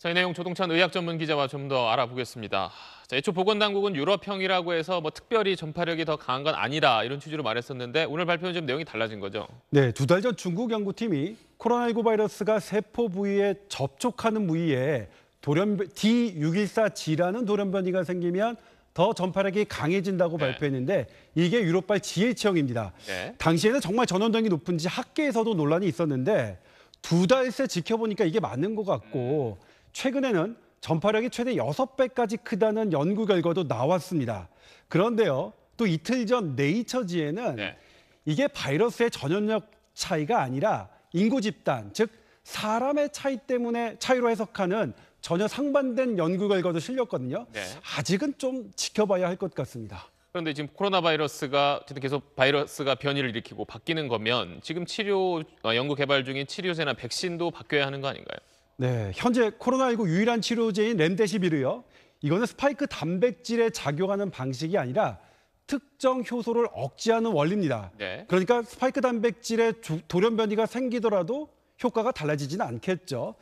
자, 이 내용 조동찬 의학 전문 기자와 좀 더 알아보겠습니다. 자, 애초 보건당국은 유럽형이라고 해서 뭐 특별히 전파력이 더 강한 건 아니다 이런 취지로 말했었는데 오늘 발표는 좀 내용이 달라진 거죠. 네, 두 달 전 중국 연구팀이 코로나19 바이러스가 세포 부위에 접촉하는 부위에 돌연 D614G라는 돌연변이가 생기면 더 전파력이 강해진다고 네. 발표했는데 이게 유럽발 GH형입니다. 네. 당시에는 정말 전염력이 높은지 학계에서도 논란이 있었는데 두 달 새 지켜보니까 이게 맞는 것 같고 음. 최근에는 전파력이 최대 6배까지 크다는 연구 결과도 나왔습니다. 그런데요, 또 이틀 전 네이처지에는 네. 이게 바이러스의 전염력 차이가 아니라 인구 집단, 즉 사람의 차이 때문에 차이로 해석하는 전혀 상반된 연구 결과도 실렸거든요. 네. 아직은 좀 지켜봐야 할 것 같습니다. 그런데 지금 코로나 바이러스가 계속 바이러스가 변이를 일으키고 바뀌는 거면 지금 치료 어, 연구 개발 중인 치료제나 백신도 바뀌어야 하는 거 아닌가요? 네, 현재 코로나19 유일한 치료제인 렘데시비르요. 이거는 스파이크 단백질에 작용하는 방식이 아니라 특정 효소를 억제하는 원리입니다. 네. 그러니까 스파이크 단백질에 돌연변이가 생기더라도 효과가 달라지지는 않겠죠.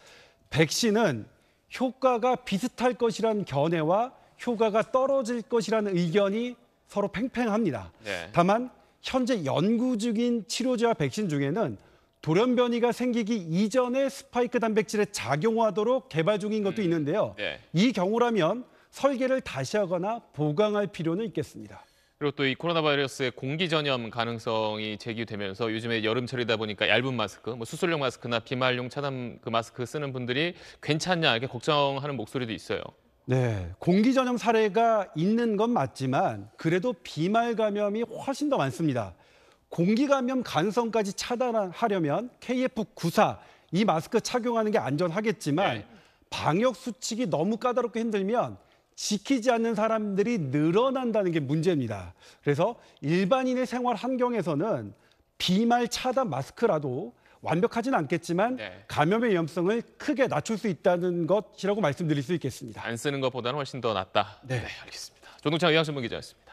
백신은 효과가 비슷할 것이라는 견해와 효과가 떨어질 것이라는 의견이 서로 팽팽합니다. 네. 다만 현재 연구 중인 치료제와 백신 중에는 돌연변이가 생기기 이전에 스파이크 단백질에 작용하도록 개발 중인 것도 음, 있는데요. 네. 이 경우라면 설계를 다시 하거나 보강할 필요는 있겠습니다. 그리고 또 이 코로나 바이러스의 공기 전염 가능성이 제기되면서 요즘에 여름철이다 보니까 얇은 마스크, 뭐 수술용 마스크나 비말용 차단 그 마스크 쓰는 분들이 괜찮냐 이렇게 걱정하는 목소리도 있어요. 네, 공기 전염 사례가 있는 건 맞지만 그래도 비말 감염이 훨씬 더 많습니다. 공기감염 간성까지 차단하려면 KF94 이 마스크 착용하는 게 안전하겠지만 네. 방역 수칙이 너무 까다롭게 흔들면 지키지 않는 사람들이 늘어난다는 게 문제입니다. 그래서 일반인의 생활 환경에서는 비말 차단 마스크라도 완벽하진 않겠지만 네. 감염의 위험성을 크게 낮출 수 있다는 것이라고 말씀드릴 수 있겠습니다. 안 쓰는 것보다는 훨씬 더 낫다. 네, 네 알겠습니다. 조동창 의학전문기자였습니다.